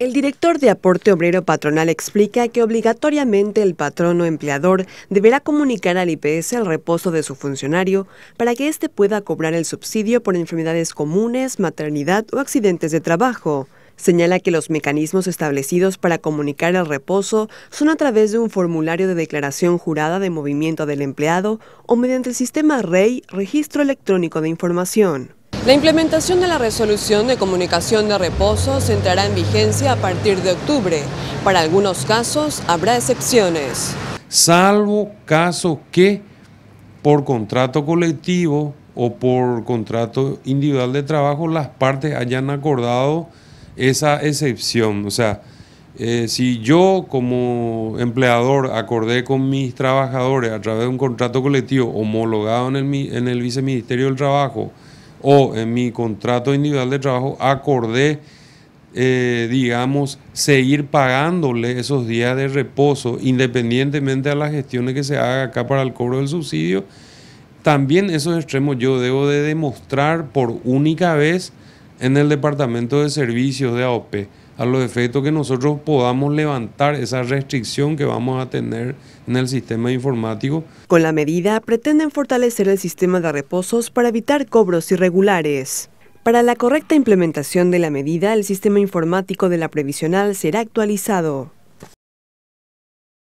El director de Aporte Obrero Patronal explica que obligatoriamente el patrón o empleador deberá comunicar al IPS el reposo de su funcionario para que éste pueda cobrar el subsidio por enfermedades comunes, maternidad o accidentes de trabajo. Señala que los mecanismos establecidos para comunicar el reposo son a través de un formulario de declaración jurada de movimiento del empleado o mediante el sistema REI, Registro Electrónico de Información. La implementación de la resolución de comunicación de reposo se entrará en vigencia a partir de octubre. Para algunos casos habrá excepciones. Salvo casos que por contrato colectivo o por contrato individual de trabajo las partes hayan acordado esa excepción. O sea, eh, si yo como empleador acordé con mis trabajadores a través de un contrato colectivo homologado en el, en el Viceministerio del Trabajo, o en mi contrato individual de trabajo acordé, eh, digamos, seguir pagándole esos días de reposo independientemente a las gestiones que se haga acá para el cobro del subsidio, también esos extremos yo debo de demostrar por única vez en el departamento de servicios de AOP a los efectos que nosotros podamos levantar esa restricción que vamos a tener en el sistema informático. Con la medida pretenden fortalecer el sistema de reposos para evitar cobros irregulares. Para la correcta implementación de la medida, el sistema informático de la previsional será actualizado.